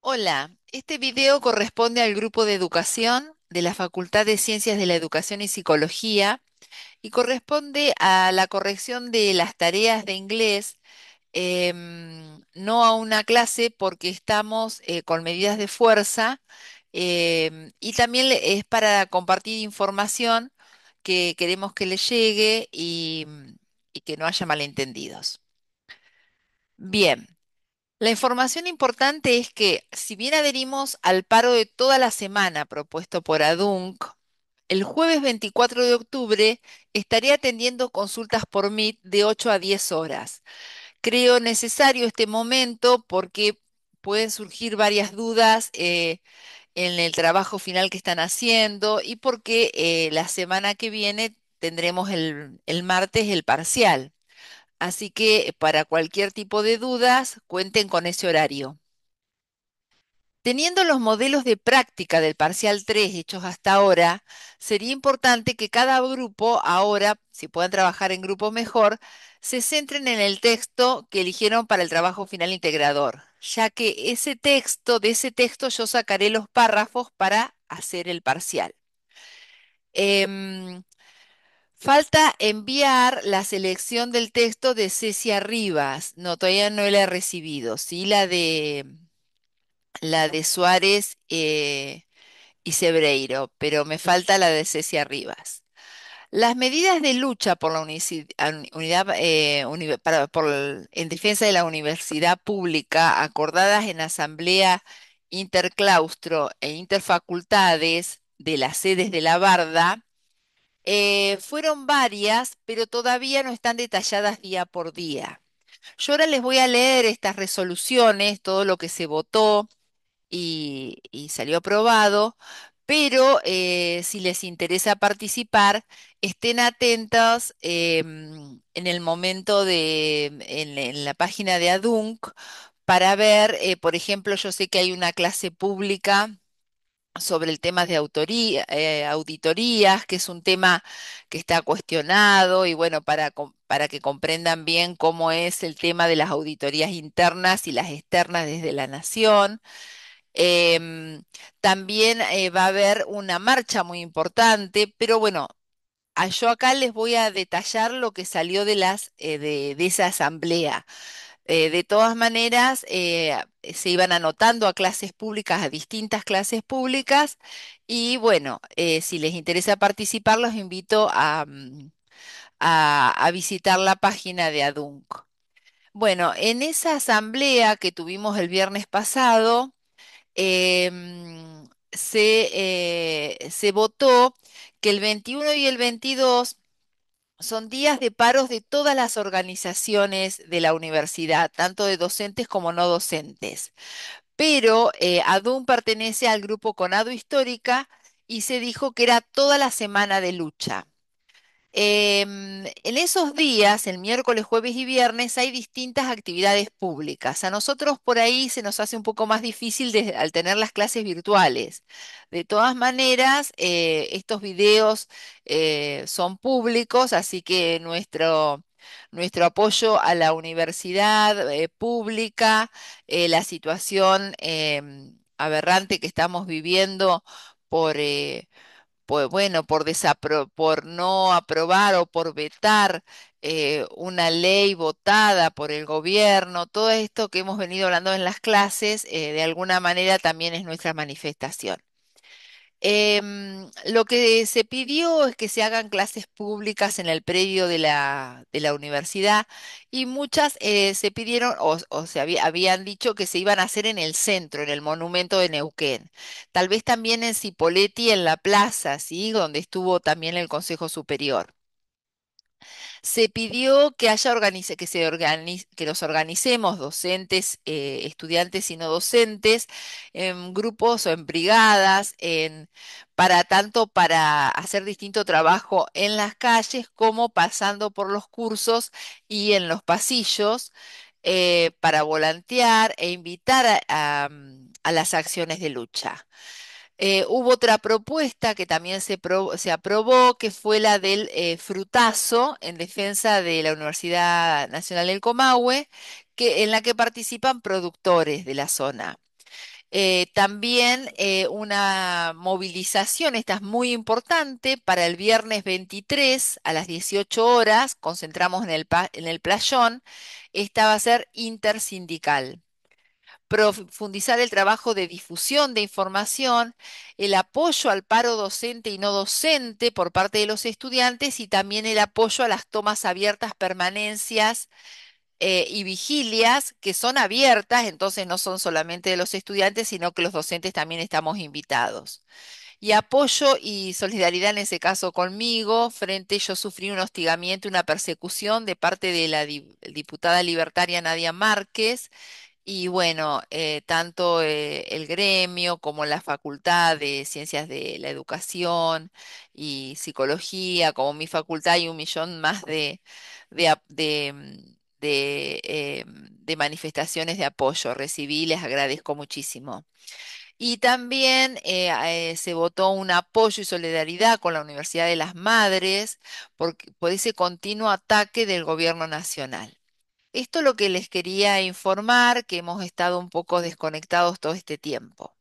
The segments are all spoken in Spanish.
Hola, este video corresponde al grupo de educación de la Facultad de Ciencias de la Educación y Psicología y corresponde a la corrección de las tareas de inglés, em, no a una clase porque estamos eh, con medidas de fuerza em, y también es para compartir información que queremos que le llegue y que no haya malentendidos. Bien. La información importante es que, si bien adherimos al paro de toda la semana propuesto por ADUNC, el jueves 24 de octubre estaré atendiendo consultas por MIT de 8 a 10 horas. Creo necesario este momento porque pueden surgir varias dudas eh, en el trabajo final que están haciendo y porque eh, la semana que viene tendremos el martes el parcial. Así que para cualquier tipo de dudas, cuenten con ese horario. Teniendo los modelos de práctica del parcial 3 hechos hasta ahora, sería importante que cada grupo ahora, si pueden trabajar en grupo mejor, se centren en el texto que eligieron para el trabajo final integrador, ya que ese texto, de ese texto yo sacaré los párrafos para hacer el parcial. Em, Falta enviar la selección del texto de Cecia Rivas. No, todavía no la he recibido. Sí, la de la de Suárez eh, y Cebreiro, pero me falta la de Cecia Rivas. Las medidas de lucha por la unidad, eh, en defensa de la universidad pública acordadas en asamblea interclaustro e interfacultades de las sedes de la Barda eh, fueron varias, pero todavía no están detalladas día por día. Yo ahora les voy a leer estas resoluciones, todo lo que se votó y, salió aprobado, pero eh, si les interesa participar, estén atentas em, en el momento de, em, en, la página de ADUNC para ver, eh, por ejemplo, yo sé que hay una clase pública sobre el tema de eh, auditorías, que es un tema que está cuestionado y bueno, para, que comprendan bien cómo es el tema de las auditorías internas y las externas desde la nación. Em, también eh, va a haber una marcha muy importante, pero bueno, yo acá les voy a detallar lo que salió de, las, eh, de esa asamblea. Eh, de todas maneras, eh, se iban anotando a clases públicas, a distintas clases públicas, y bueno, eh, si les interesa participar, los invito mm, a, visitar la página de ADUNC. Bueno, en esa asamblea que tuvimos el viernes pasado, em, se, se votó que el 21 y el 22 son días de paros de todas las organizaciones de la universidad, tanto de docentes como no docentes. Pero eh, pertenece al grupo Conado Histórica y se dijo que era toda la semana de lucha. Em, esos días, el miércoles, jueves y viernes, hay distintas actividades públicas. A nosotros por ahí se nos hace un poco más difícil al tener las clases virtuales. De todas maneras, eh, estos videos eh, son públicos, así que nuestro nuestro apoyo a la universidad eh, pública, la situación em, aberrante que estamos viviendo por, pues bueno, por, no aprobar o por vetar eh, una ley votada por el gobierno, todo esto que hemos venido hablando en las clases, eh, de alguna manera también es nuestra manifestación. Em, lo que se pidió es que se hagan clases públicas en el predio de la, de la universidad y muchas eh, se pidieron o, se habían dicho que se iban a hacer en el centro, en el monumento de Neuquén. Tal vez también en Cipolletti, en la plaza, ¿sí? Donde estuvo también el Consejo Superior se pidió que, haya que, se que los organicemos, docentes, eh, estudiantes y no docentes, en grupos o en brigadas, para tanto para hacer distinto trabajo en las calles como pasando por los cursos y en los pasillos. Eh, para volantear e invitar a las acciones de lucha. Eh, hubo otra propuesta que también se, aprobó, que fue la del eh, frutazo en defensa de la Universidad Nacional del Comahue, en la que participan productores de la zona. Eh, también una movilización, esta es muy importante, para el viernes 23 a las 18 horas, concentramos en el playón, esta va a ser intersindical profundizar el trabajo de difusión de información, el apoyo al paro docente y no docente por parte de los estudiantes y también el apoyo a las tomas abiertas, permanencias eh, y vigilias que son abiertas, entonces no son solamente de los estudiantes, sino que los docentes también estamos invitados. Y apoyo y solidaridad en ese caso conmigo, frente yo sufrí un hostigamiento, una persecución de parte de la diputada libertaria Nadia Márquez, y bueno, eh, tanto eh, el gremio como la Facultad de Ciencias de la Educación y Psicología, como mi facultad, y un millón más mm, eh, de, manifestaciones de apoyo. Recibí, les agradezco muchísimo. Y también se votó un apoyo y solidaridad con la Universidad de las Madres por ese continuo ataque del gobierno nacional. Esto es lo que les quería informar, que hemos estado un poco desconectados todo este tiempo.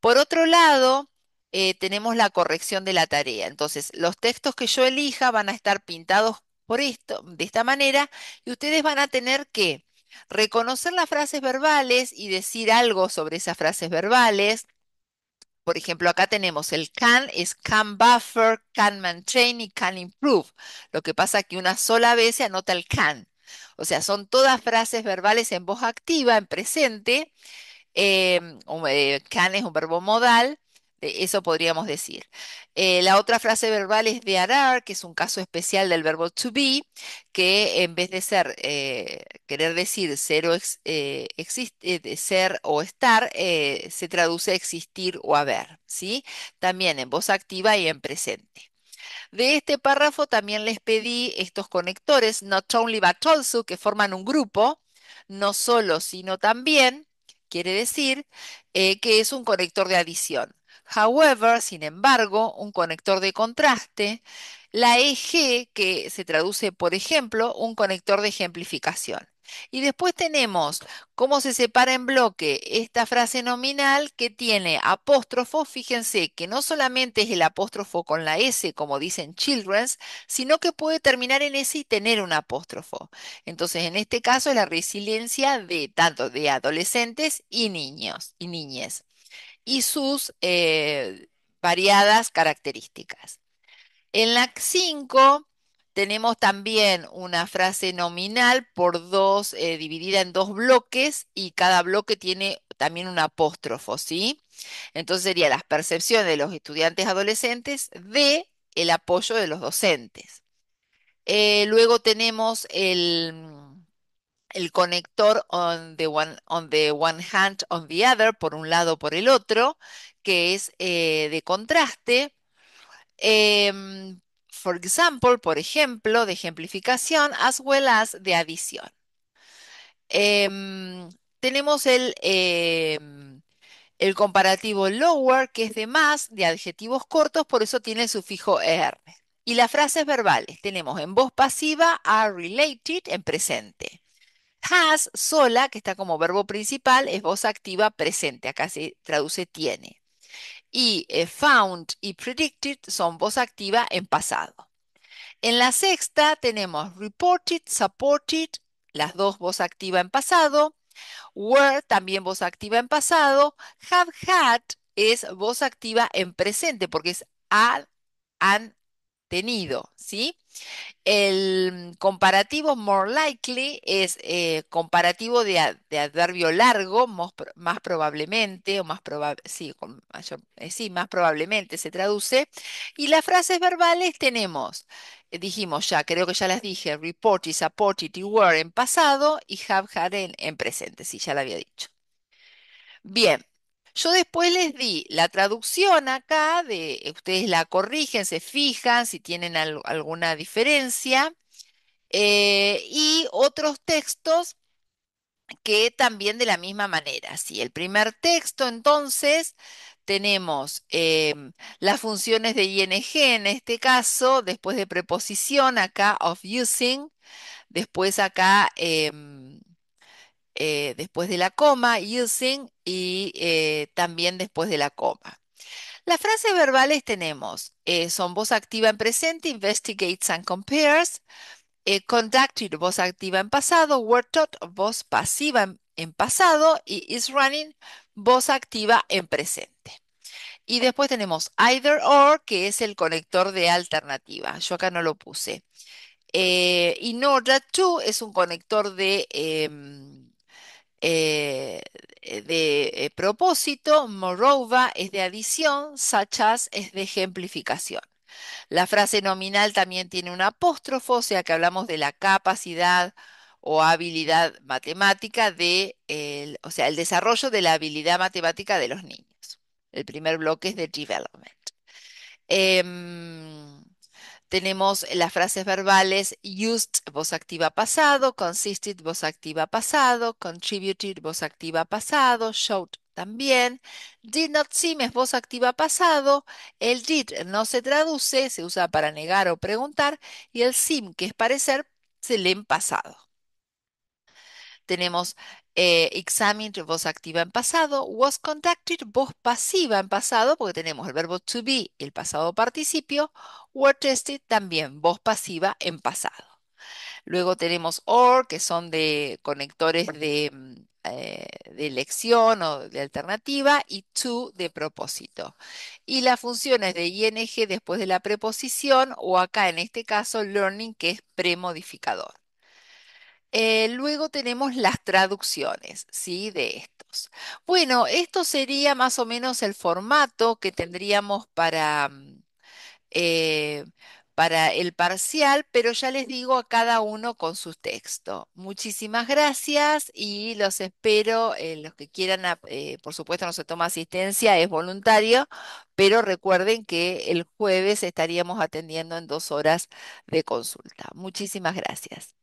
Por otro lado, eh, tenemos la corrección de la tarea. Entonces, los textos que yo elija van a estar pintados por esto, de esta manera, y ustedes van a tener que reconocer las frases verbales y decir algo sobre esas frases verbales. Por ejemplo, acá tenemos el can, es can buffer, can maintain y can improve. Lo que pasa es que una sola vez se anota el can. O sea, son todas frases verbales en voz activa, en presente. Eh, eh, can es un verbo modal. Eso podríamos decir. Eh, la otra frase verbal es de arar, que es un caso especial del verbo to be, que en vez de ser, querer decir ser o, ser o estar, se traduce existir o haber, ¿sí? También en voz activa y en presente. De este párrafo también les pedí estos conectores, not only but also, que forman un grupo, no solo, sino también, quiere decir eh, que es un conector de adición. However, sin embargo, un conector de contraste, la EG, que se traduce, por ejemplo, un conector de ejemplificación. Y después tenemos cómo se separa en bloque esta frase nominal que tiene apóstrofo. Fíjense que no solamente es el apóstrofo con la S, como dicen children's, sino que puede terminar en S y tener un apóstrofo. Entonces, en este caso, es la resiliencia de tanto de adolescentes y niños y niñas y sus eh, variadas características. En la 5 tenemos también una frase nominal por dos, eh, dividida en dos bloques y cada bloque tiene también un apóstrofo, ¿sí? Entonces sería las percepciones de los estudiantes adolescentes de el apoyo de los docentes. Eh, luego tenemos el, el conector on the, one, on the one hand, on the other, por un lado, por el otro, que es eh, de contraste. Em, for example, por ejemplo, de ejemplificación, as well as de adición. Em, tenemos el, em, el, comparativo lower, que es de más, de adjetivos cortos, por eso tiene el sufijo er. Y las frases verbales, tenemos en voz pasiva, are related, en presente. Has, sola, que está como verbo principal, es voz activa presente, acá se traduce tiene y eh, found y predicted son voz activa en pasado. En la sexta tenemos reported, supported, las dos voz activa en pasado. Were, también voz activa en pasado. Have had es voz activa en presente porque es had, han tenido, ¿sí? El comparativo more likely es eh, comparativo de, adverbio largo, más, probablemente, o más eh, sí, más probablemente se traduce. Y las frases verbales tenemos, eh, dijimos ya, creo que ya las dije, report is supported, you were en pasado y have had en, presente, si ya lo había dicho. Bien, yo después les di la traducción acá, de, eh, ustedes la corrigen, se fijan si tienen alguna diferencia, eh, y otros textos que también de la misma manera. Si el primer texto, entonces, tenemos eh, las funciones de ing en este caso, después de preposición acá of using, después acá... Em, eh, después de la coma, using, y eh, también después de la coma. Las frases verbales tenemos, eh, son voz activa en presente, investigates and compares, conducted, voz activa en pasado, were taught, voz pasiva en, pasado, y is running, voz activa en presente. Y después tenemos either or, que es el conector de alternativa. Yo acá no lo puse. Eh, y no, to es un conector de, em, eh, eh, de eh, propósito, morova es de adición, sachas es de ejemplificación. La frase nominal también tiene un apóstrofo, o sea que hablamos de la capacidad o habilidad matemática de, o sea, el desarrollo de la habilidad matemática de los niños. El primer bloque es de development. Em, tenemos las frases verbales used, voz activa pasado, consisted, voz activa pasado, contributed, voz activa pasado, showed también. Did not seem es voz activa pasado. El did no se traduce, se usa para negar o preguntar. Y el SIM, que es parecer, se lee en pasado. Tenemos eh, examined, voz activa en pasado, was conducted, voz pasiva en pasado, porque tenemos el verbo to be, el pasado participio, were tested, también voz pasiva en pasado. Luego tenemos OR, que son de conectores de, mm, eh, elección o de alternativa, y to de propósito. Y las funciones de ING después de la preposición, o acá en este caso, learning, que es premodificador. Eh, luego tenemos las traducciones, ¿sí? De estos. Bueno, esto sería más o menos el formato que tendríamos para, mm, eh, para el parcial, pero ya les digo a cada uno con su texto. Muchísimas gracias y los espero, eh, los que quieran, por supuesto no se toma asistencia, es voluntario, pero recuerden que el jueves estaríamos atendiendo en dos horas de consulta. Muchísimas gracias.